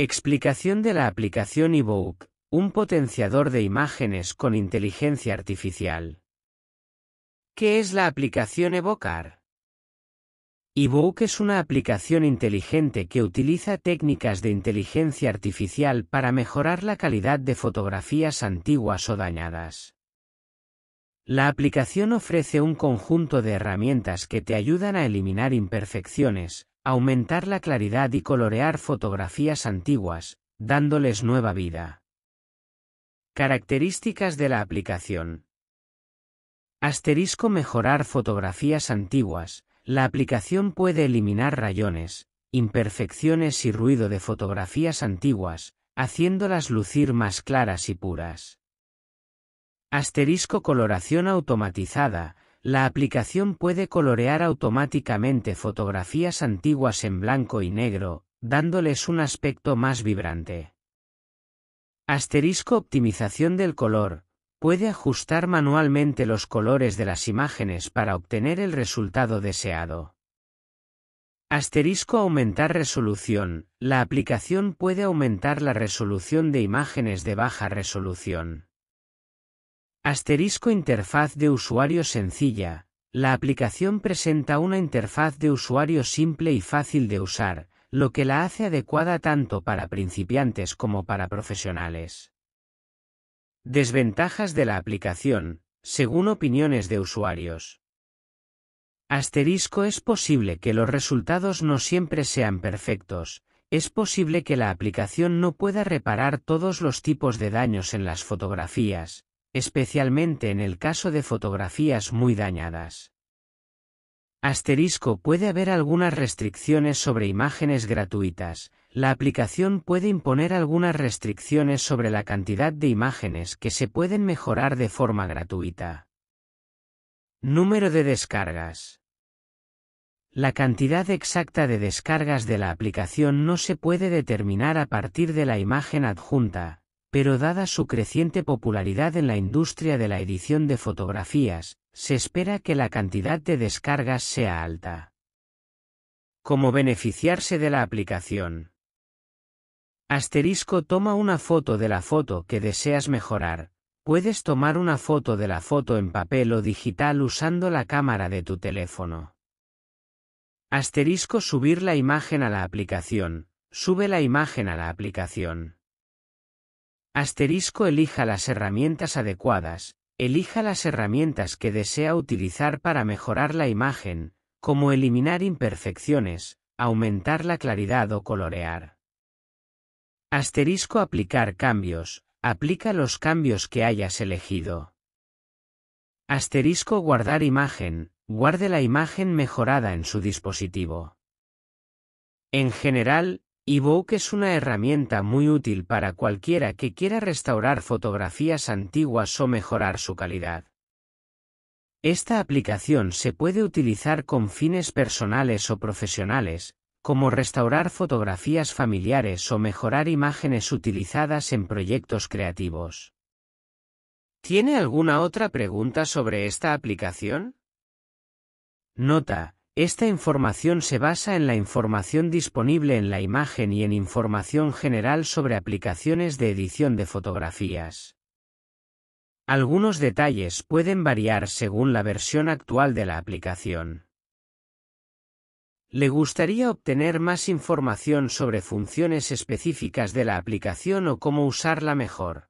Explicación de la aplicación evoke, un potenciador de imágenes con inteligencia artificial. ¿Qué es la aplicación Evocar? Evoke es una aplicación inteligente que utiliza técnicas de inteligencia artificial para mejorar la calidad de fotografías antiguas o dañadas. La aplicación ofrece un conjunto de herramientas que te ayudan a eliminar imperfecciones, aumentar la claridad y colorear fotografías antiguas, dándoles nueva vida. Características de la aplicación. Asterisco mejorar fotografías antiguas. La aplicación puede eliminar rayones, imperfecciones y ruido de fotografías antiguas, haciéndolas lucir más claras y puras. Asterisco coloración automatizada. La aplicación puede colorear automáticamente fotografías antiguas en blanco y negro, dándoles un aspecto más vibrante. Asterisco Optimización del color. Puede ajustar manualmente los colores de las imágenes para obtener el resultado deseado. Asterisco Aumentar resolución. La aplicación puede aumentar la resolución de imágenes de baja resolución. Asterisco Interfaz de usuario sencilla. La aplicación presenta una interfaz de usuario simple y fácil de usar, lo que la hace adecuada tanto para principiantes como para profesionales. Desventajas de la aplicación, según opiniones de usuarios. Asterisco es posible que los resultados no siempre sean perfectos, es posible que la aplicación no pueda reparar todos los tipos de daños en las fotografías, especialmente en el caso de fotografías muy dañadas. Asterisco puede haber algunas restricciones sobre imágenes gratuitas. La aplicación puede imponer algunas restricciones sobre la cantidad de imágenes que se pueden mejorar de forma gratuita. Número de descargas. La cantidad exacta de descargas de la aplicación no se puede determinar a partir de la imagen adjunta, pero dada su creciente popularidad en la industria de la edición de fotografías, se espera que la cantidad de descargas sea alta. ¿Cómo beneficiarse de la aplicación? Asterisco toma una foto de la foto que deseas mejorar. Puedes tomar una foto de la foto en papel o digital usando la cámara de tu teléfono. Asterisco subir la imagen a la aplicación. Sube la imagen a la aplicación. Asterisco elija las herramientas adecuadas, elija las herramientas que desea utilizar para mejorar la imagen, como eliminar imperfecciones, aumentar la claridad o colorear. Asterisco aplicar cambios, aplica los cambios que hayas elegido. Asterisco guardar imagen, guarde la imagen mejorada en su dispositivo. En general, Evoke es una herramienta muy útil para cualquiera que quiera restaurar fotografías antiguas o mejorar su calidad. Esta aplicación se puede utilizar con fines personales o profesionales, como restaurar fotografías familiares o mejorar imágenes utilizadas en proyectos creativos. ¿Tiene alguna otra pregunta sobre esta aplicación? Nota, esta información se basa en la información disponible en la imagen y en información general sobre aplicaciones de edición de fotografías. Algunos detalles pueden variar según la versión actual de la aplicación. ¿Le gustaría obtener más información sobre funciones específicas de la aplicación o cómo usarla mejor?